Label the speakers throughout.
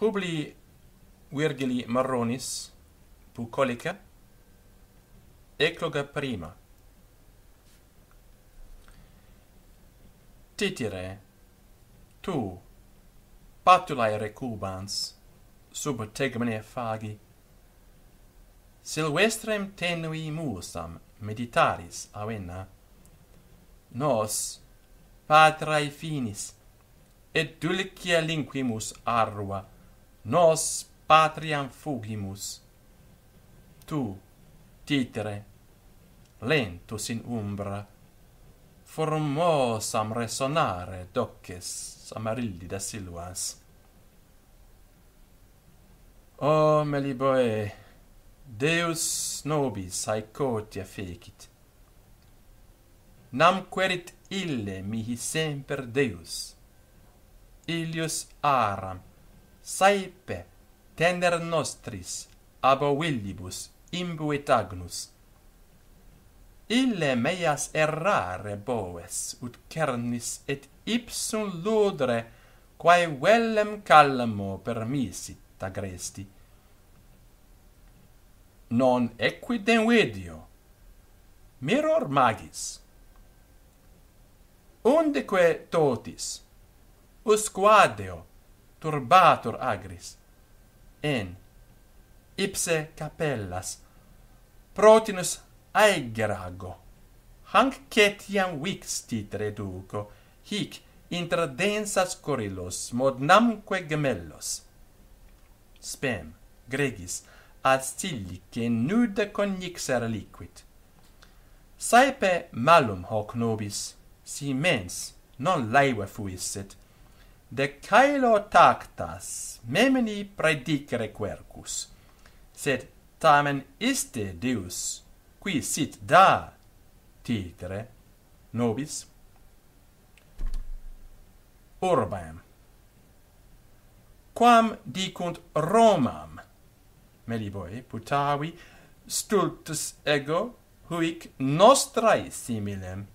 Speaker 1: Publi virgili marronis bucolica ecloga prima. Titire tu patulae recubans sub tegmene fagi silvestrem tenui musam meditaris avena nos patrae finis et dulcia linquimus arrua Nos patriam fugimus. Tu, Titere, lentus in umbra, formosam resonare docces samarildi da silvas O Meliboe, Deus nobis aecotia fecit. Nam querit ille mihi semper Deus. Ilius aram saepe tender nostris ab willibus imbuit agnus ille meias errare boes ut cernis et ipsum ludre quae vellem calmo permisit agresti non equidem vidio, miror magis undeque totis usquadeo turbatur agris. En ipse capellas protinus aegrago hanc cetiam vix titre duco hic inter densas corillos mod namque gemellos spem gregis ad stilli che nude connixer liquid saepe malum hoc nobis si mens non laeva fuisset de caelo tactas memini predicere quercus sed tamen iste deus qui sit da titere nobis urbem quam dicunt romam meliboe putavi stultus ego huic nostrae similem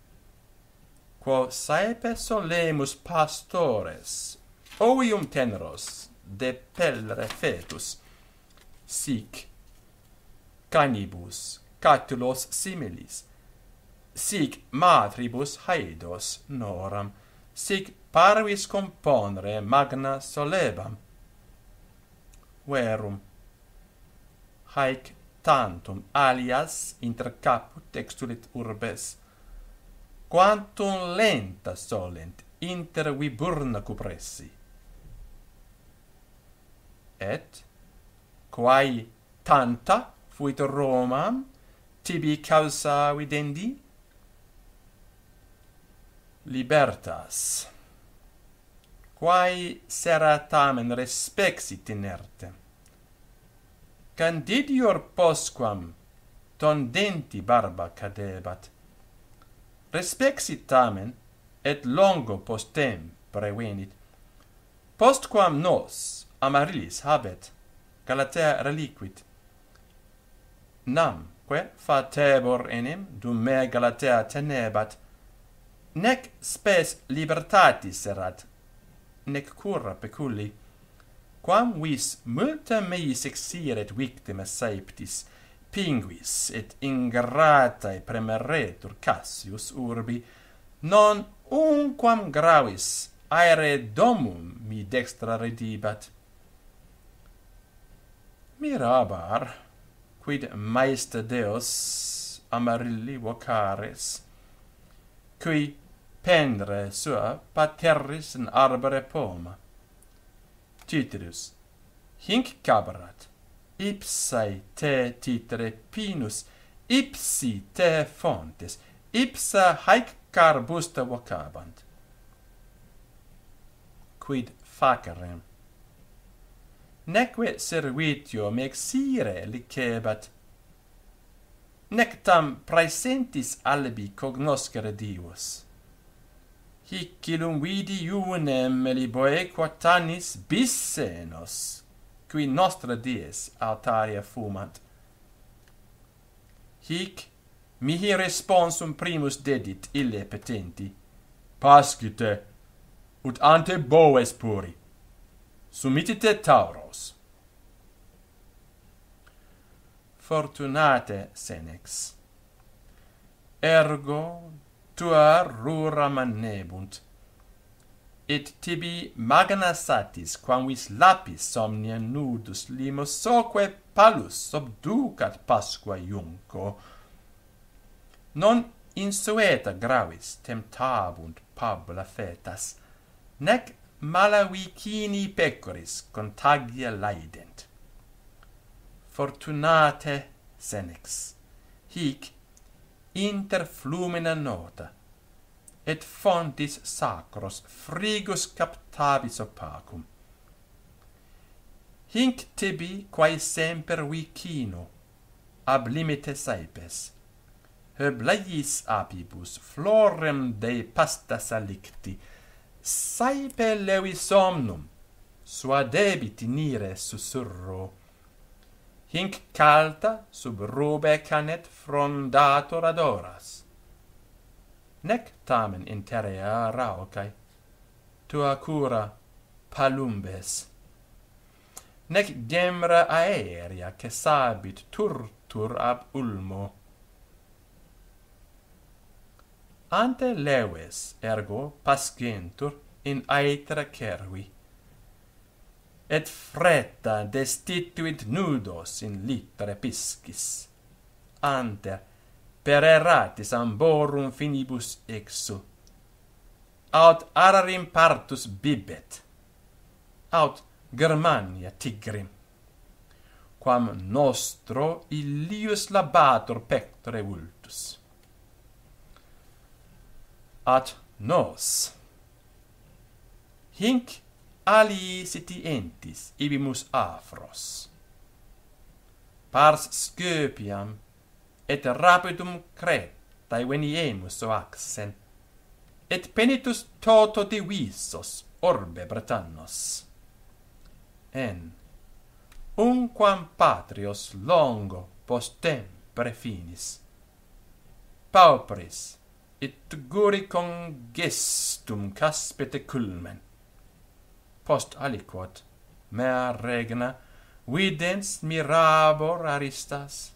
Speaker 1: quo saepe solemus pastores, oium teneros de pelre fetus, sic canibus catulos similis, sic matribus haedos noram, sic parvis componre magna solebam. Verum, haec tantum alias inter caput textulit urbes, quantum lenta solent inter viburna cupressi et quae tanta fuit Roma tibi causa videndi libertas quae sera tamen respectit inerte candidior postquam tondenti barba cadebat Respexit tamen et longo postem prevenit postquam nos amarilis habet galatea reliquit nam quae fatebor enim dum me galatea tenebat nec spes libertatis erat nec curra peculi quam vis multa meis exiret victimas saeptis pinguis et ingratae premeretur Cassius urbi, non unquam gravis aere domum mi dextra redibat. Mirabar, quid maest Deus Amarilli vocares, qui pendre sua paterris in arbore poma. Titulus, hinc cabrat ipsae te titre pinus, ipsi te fontes, ipsa haec carbusta vocabant. Quid facerem? Neque servitium ex sire licebat, nectam praesentis albi cognoscere divus. Hic ilum vidi iunem melibo equa tanis bisenos, qui nostra dies altaria fumant. Hic, mihi responsum primus dedit ille petenti, pascite, ut ante boes puri, sumitite tauros. Fortunate, Senex, ergo tua rura manebunt, et tibi magna satis quam vis lapis somnia nudus limos soque palus subducat pasqua iunco non in sueta gravis temptabunt pabula fetas nec mala vicini pecoris contagia laident fortunate senex hic inter flumina nota et fontis sacros frigus captavis opacum. Hinc tibi quae semper vicino, ab limite saepes, heb leis apibus florem de pasta salicti, saepe levi somnum, sua debit nire susurro. Hinc calta sub rube canet frondator adoras, nec tamen in terrea tua cura palumbes. Nec gemra aerea che sabit turtur ab ulmo. Ante leves ergo pascentur in aetra cervi, et fretta destituit nudos in litre piscis. Ante leves per errati samborum finibus exu. Aut ararim partus bibet, aut germania tigrim, quam nostro illius labator pectore vultus. At nos, hinc alii sitientis ibimus afros, pars scopiam et rapidum cre taeveniemus oaxen, et penitus toto divisos orbe Britannos. En, unquam patrios longo postempre finis, pauperis et guri congestum caspete culmen, post aliquot mea regna videns mirabor aristas,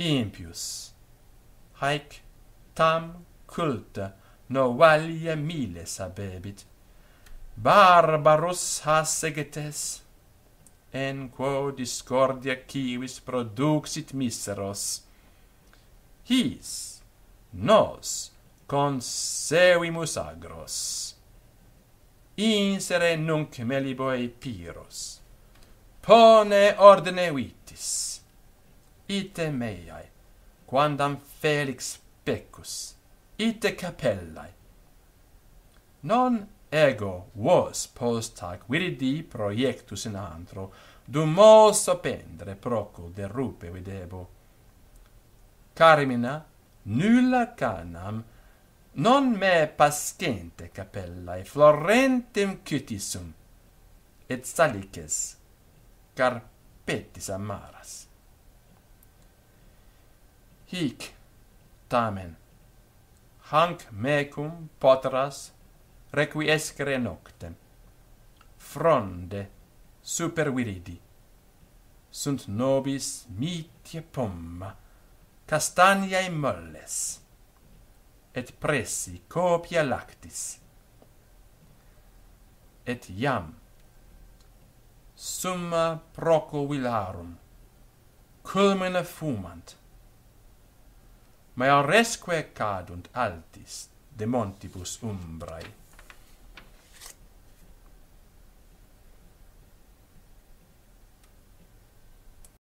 Speaker 1: impius haec tam culta novalia miles habebit barbarus hasegetes en quo discordia civis produxit miseros his nos consewimus agros insere nunc meliboe piros pone ordine vitis ite meiae, quandam felix pecus, ite capellae. Non ego vos post hac viridi proiectus in antro, du mos opendre procul de rupe videbo. Carmina, nulla canam, non me pascente capellae, florentem cutisum, et salices, carpetis amaras hic tamen hanc mecum potras requiescere noctem fronde super viridi sunt nobis mitie pomma castaniae molles et pressi copia lactis et iam summa proco vilarum culmina fumant maior resque cadunt altis de montibus umbrae.